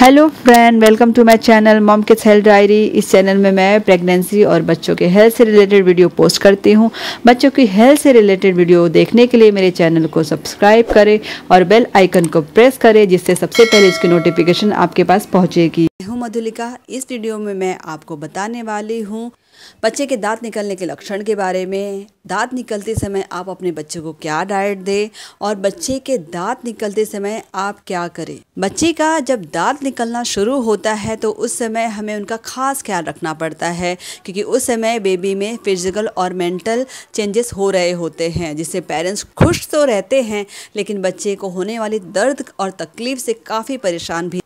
hello friend welcome to my channel mom kids health diary इस channel में मैं pregnancy और बच्चों के हेल्थ से रिलेटेड वीडियो पोस्ट करती हूँ बच्चों की हेल्थ से रिलेटेड वीडियो देखने के लिए मेरे चैनल को सब्सक्राइब करें और बेल आइकन को प्रेस करें जिससे सबसे पहले इसकी नोटिफिकेशन आपके पास पहुँचेगी हूँ मधुलिका इस वीडियो में मैं आपको बताने वाली हूँ बच्चे के दांत निकलने के लक्षण के बारे में दांत निकलते समय आप अपने बच्चे को क्या डाइट दें और बच्चे के दांत निकलते समय आप क्या करें बच्चे का जब दांत निकलना शुरू होता है तो उस समय हमें उनका खास ख्याल रखना पड़ता है क्योंकि उस समय बेबी में फिजिकल और मेंटल चेंजेस हो रहे होते हैं जिससे पेरेंट्स खुश तो रहते हैं लेकिन बच्चे को होने वाली दर्द और तकलीफ से काफ़ी परेशान भी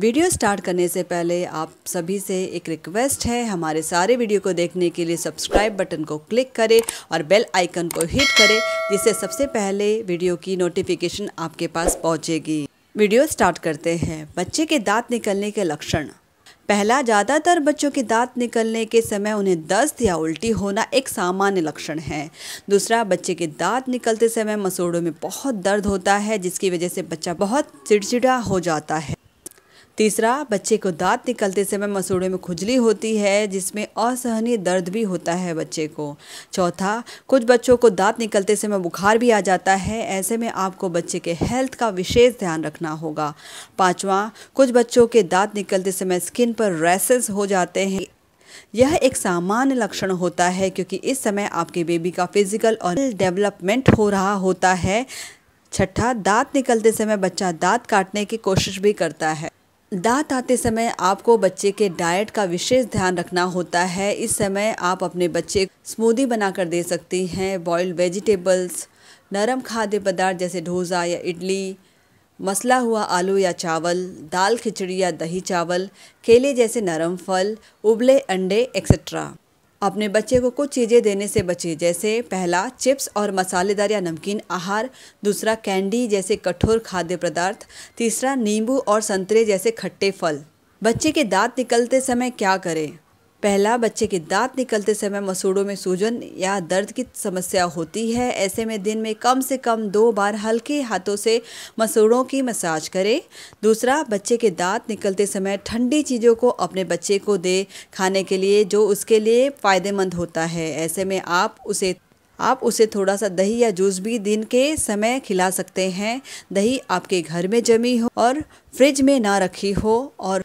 वीडियो स्टार्ट करने से पहले आप सभी से एक रिक्वेस्ट है हमारे सारे वीडियो को देखने के लिए सब्सक्राइब बटन को क्लिक करें और बेल आइकन को हिट करें जिससे सबसे पहले वीडियो की नोटिफिकेशन आपके पास पहुंचेगी वीडियो स्टार्ट करते हैं बच्चे के दांत निकलने के लक्षण पहला ज़्यादातर बच्चों के दांत निकलने के समय उन्हें दस्त या उल्टी होना एक सामान्य लक्षण है दूसरा बच्चे के दांत निकलते समय मसूड़ों में बहुत दर्द होता है जिसकी वजह से बच्चा बहुत चिड़चिड़ा हो जाता है तीसरा बच्चे को दांत निकलते समय मसूड़े में खुजली होती है जिसमें असहनीय दर्द भी होता है बच्चे को चौथा कुछ बच्चों को दांत निकलते समय बुखार भी आ जाता है ऐसे में आपको बच्चे के हेल्थ का विशेष ध्यान रखना होगा पाँचवा कुछ बच्चों के दांत निकलते समय स्किन पर रैसेस हो जाते हैं यह एक सामान्य लक्षण होता है क्योंकि इस समय आपके बेबी का फिजिकल और डेवलपमेंट हो रहा होता है छठा दांत निकलते समय बच्चा दांत काटने की कोशिश भी करता है दांत आते समय आपको बच्चे के डाइट का विशेष ध्यान रखना होता है इस समय आप अपने बच्चे स्मूदी बनाकर दे सकती हैं बॉयल्ड वेजिटेबल्स नरम खाद्य पदार्थ जैसे डोसा या इडली मसला हुआ आलू या चावल दाल खिचड़ी या दही चावल केले जैसे नरम फल उबले अंडे एक्सेट्रा अपने बच्चे को कुछ चीज़ें देने से बचें जैसे पहला चिप्स और मसालेदार या नमकीन आहार दूसरा कैंडी जैसे कठोर खाद्य पदार्थ तीसरा नींबू और संतरे जैसे खट्टे फल बच्चे के दांत निकलते समय क्या करें पहला बच्चे के दांत निकलते समय मसूड़ों में सूजन या दर्द की समस्या होती है ऐसे में दिन में कम से कम दो बार हल्के हाथों से मसूड़ों की मसाज करें दूसरा बच्चे के दांत निकलते समय ठंडी चीज़ों को अपने बच्चे को दे खाने के लिए जो उसके लिए फ़ायदेमंद होता है ऐसे में आप उसे आप उसे थोड़ा सा दही या जूस भी दिन के समय खिला सकते हैं दही आपके घर में जमी हो और फ्रिज में ना रखी हो और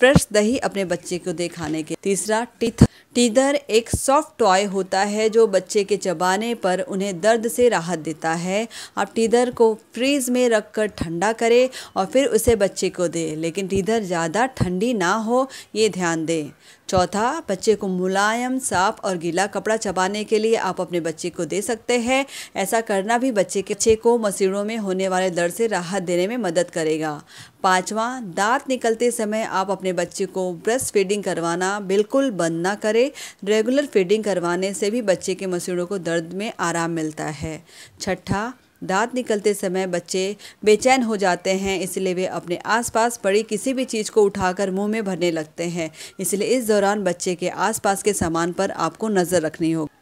फ्रेश दही अपने बच्चे को दे खाने के तीसरा टीथ टीदर एक सॉफ्ट टॉय होता है जो बच्चे के चबाने पर उन्हें दर्द से राहत देता है आप टीदर को फ्रीज में रख कर ठंडा करें और फिर उसे बच्चे को दें लेकिन टीदर ज़्यादा ठंडी ना हो ये ध्यान दें चौथा बच्चे को मुलायम साफ और गीला कपड़ा चबाने के लिए आप अपने बच्चे को दे सकते हैं ऐसा करना भी बच्चे के बच्चे को मसीड़ों में होने वाले दर्द से राहत देने में मदद करेगा पाँचवा दांत निकलते समय आप अपने बच्चे को ब्रेस्ट फीडिंग करवाना बिल्कुल बंद ना करें रेगुलर फीडिंग करवाने से भी बच्चे के मसूड़ों को दर्द में आराम मिलता है छठा दांत निकलते समय बच्चे बेचैन हो जाते हैं इसलिए वे अपने आसपास पड़ी किसी भी चीज़ को उठाकर मुंह में भरने लगते हैं इसलिए इस दौरान बच्चे के आसपास के सामान पर आपको नज़र रखनी होगी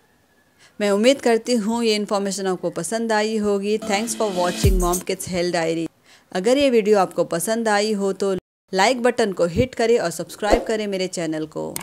मैं उम्मीद करती हूँ ये इन्फॉर्मेशन आपको पसंद आई होगी thanks for watching mom kids health diary अगर ये वीडियो आपको पसंद आई हो तो लाइक बटन को हिट करें और सब्सक्राइब करें मेरे चैनल को